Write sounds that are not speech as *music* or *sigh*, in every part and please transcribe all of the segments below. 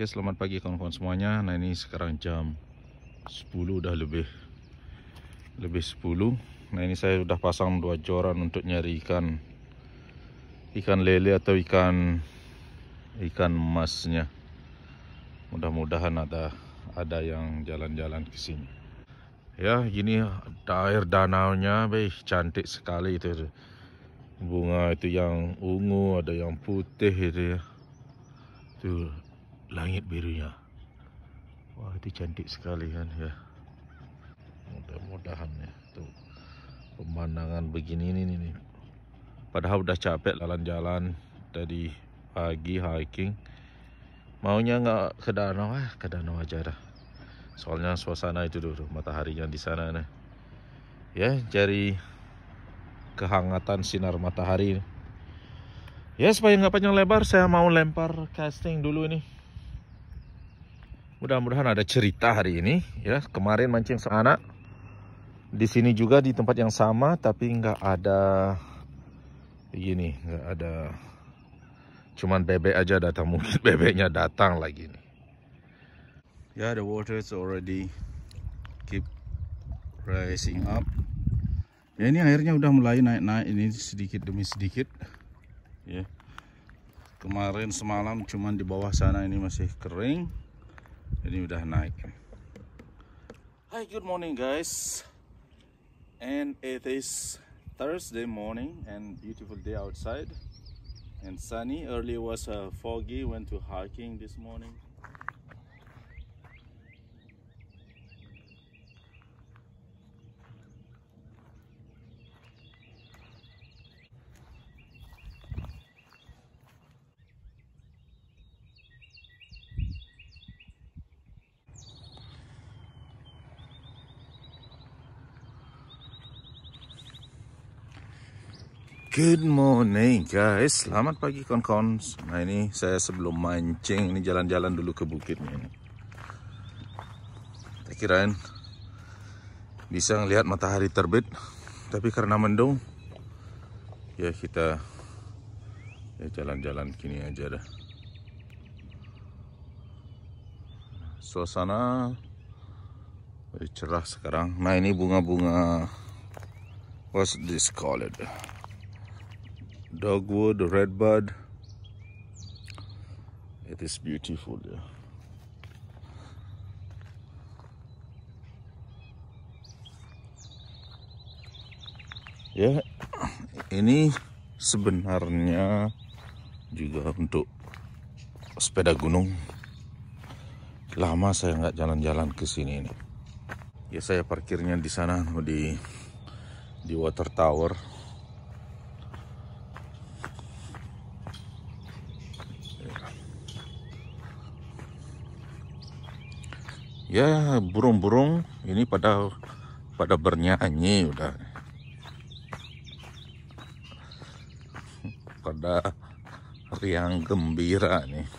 Ya selamat pagi kawan-kawan semuanya Nah ini sekarang jam 10 udah lebih Lebih 10 Nah ini saya udah pasang dua joran untuk nyari ikan Ikan lele atau ikan Ikan emasnya Mudah-mudahan ada Ada yang jalan-jalan ke sini Ya gini air nya Bih, Cantik sekali itu Bunga itu yang ungu Ada yang putih itu ya Tuh langit birunya wah itu cantik sekali kan ya mudah-mudahan ya tuh pemandangan begini ini nih. padahal udah capek jalan-jalan tadi pagi hiking maunya nggak ke danau eh ke danau aja dah soalnya suasana itu dulu mataharinya di sana nih ya cari kehangatan sinar matahari ya supaya nggak panjang lebar saya mau lempar casting dulu ini Mudah-mudahan ada cerita hari ini ya. Kemarin mancing sana, di sini juga di tempat yang sama tapi nggak ada begini, nggak ada cuman bebek aja datang mungkin *laughs* bebeknya datang lagi nih. Ya, yeah, the water is already keep rising up. Ya ini airnya udah mulai naik-naik ini sedikit demi sedikit. Ya. Kemarin semalam cuman di bawah sana ini masih kering. ini udah naik Hi good morning guys and it is Thursday morning and beautiful day outside and sunny early was uh, foggy went to hiking this morning Good morning guys, selamat pagi kon-kon Nah ini saya sebelum mancing, ini jalan-jalan dulu ke bukitnya ini Kita kirain bisa ngelihat matahari terbit Tapi karena mendung Ya kita ya jalan-jalan kini aja dah Suasana cerah sekarang Nah ini bunga-bunga What's this called? dogwood, redbud. It is beautiful there. Ya, ini sebenarnya juga untuk sepeda gunung. Lama saya nggak jalan-jalan ke sini ini. Ya saya parkirnya di sana di di water tower ya burung-burung ini pada pada bernyanyi udah pada riang gembira nih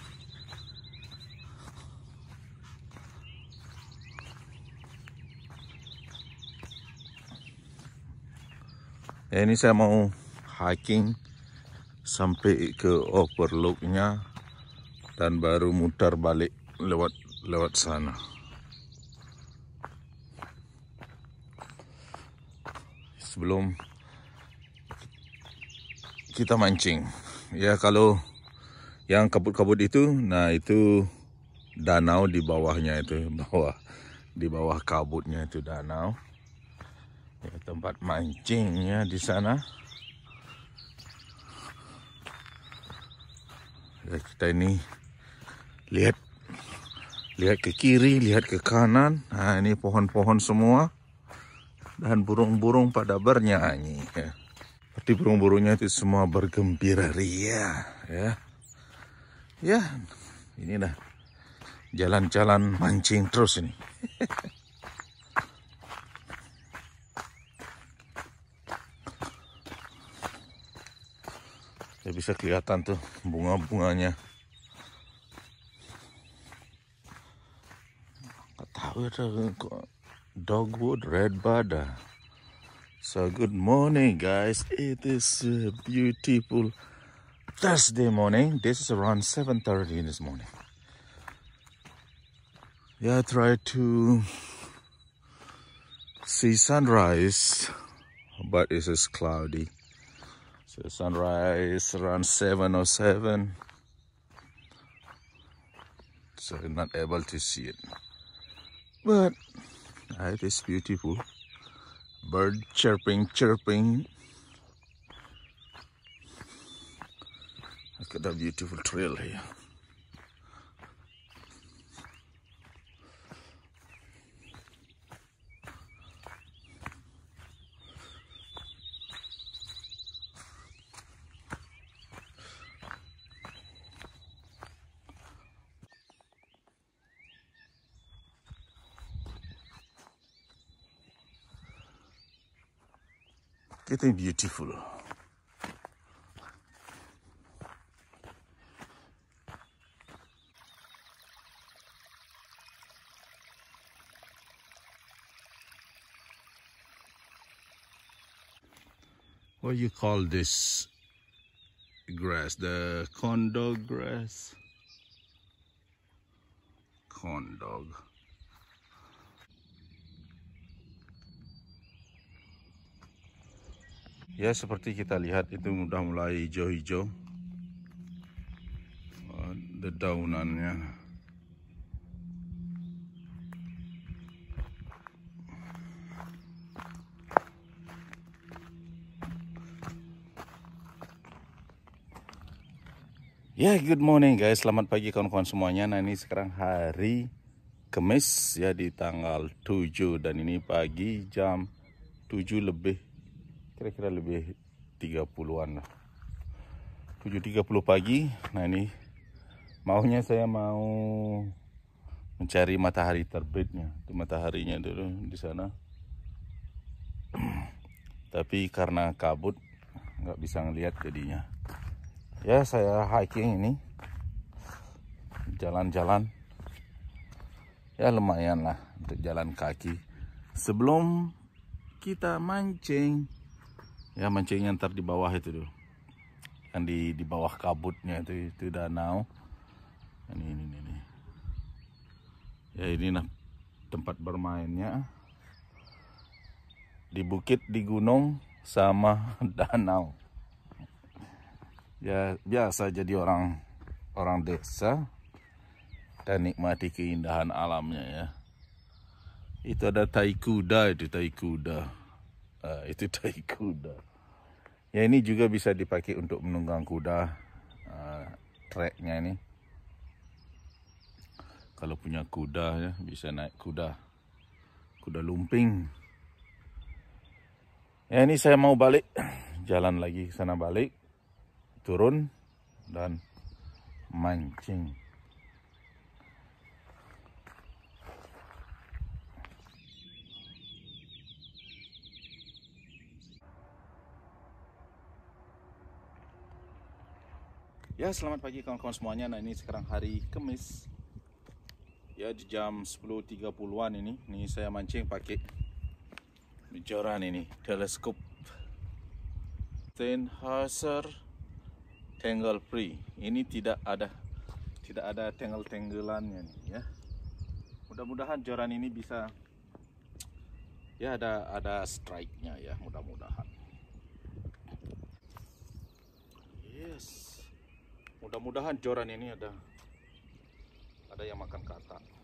ya ini saya mau hiking sampai ke overlooknya dan baru mutar balik lewat lewat sana sebelum kita mancing. Ya kalau yang kabut-kabut itu, nah itu danau di bawahnya itu, *laughs* bawah di bawah kabutnya itu danau. Ya, tempat mancingnya di sana. Ya, kita ini lihat lihat ke kiri, lihat ke kanan. Nah ini pohon-pohon semua dan burung-burung pada bernyanyi ya. Seperti burung-burungnya itu semua bergembira ria ya. Ya, ini dah jalan-jalan mancing terus ini. *laughs* Ya bisa kelihatan tuh bunga-bunganya. tahu ya kok dogwood red redbud so good morning guys it is a beautiful thursday morning this is around 7:30 in this morning yeah I tried to see sunrise but it is cloudy so sunrise around 7 or 7 so I'm not able to see it but it's beautiful. Bird chirping, chirping. Look at that beautiful trail here. getting beautiful. What you call this grass? The condog grass? Condog. ya seperti kita lihat itu sudah mulai hijau-hijau oh, dedaunannya Ya, yeah, good morning guys. Selamat pagi kawan-kawan semuanya. Nah, ini sekarang hari Kemis ya di tanggal 7 dan ini pagi jam 7 lebih kira-kira lebih 30-an lah 7.30 pagi nah ini maunya saya mau mencari matahari terbitnya itu mataharinya dulu di sana *clears throat* tapi karena kabut nggak bisa ngelihat jadinya ya saya hiking ini jalan-jalan ya lumayan lah untuk jalan kaki sebelum kita mancing ya mancingnya ntar di bawah itu dulu yang di di bawah kabutnya itu itu danau kan ini ini ini, ya ini nah tempat bermainnya di bukit di gunung sama *laughs* danau ya biasa jadi orang orang desa dan nikmati keindahan alamnya ya itu ada tai kuda itu tai kuda Nah, itu tai kuda. Ya ini juga bisa dipakai untuk menunggang kuda uh, treknya ini. Kalau punya kuda ya bisa naik kuda. Kuda lumping. Ya ini saya mau balik. Jalan lagi ke sana balik. Turun dan mancing. Ya selamat pagi kawan-kawan semuanya Nah ini sekarang hari Kamis Ya di jam 10.30an ini Ini saya mancing pakai joran ini Teleskop Tenhauser Tangle free Ini tidak ada Tidak ada tangle tenggelannya ya Mudah-mudahan joran ini bisa Ya ada ada strike-nya ya mudah-mudahan Yes mudah-mudahan joran ini ada ada yang makan kata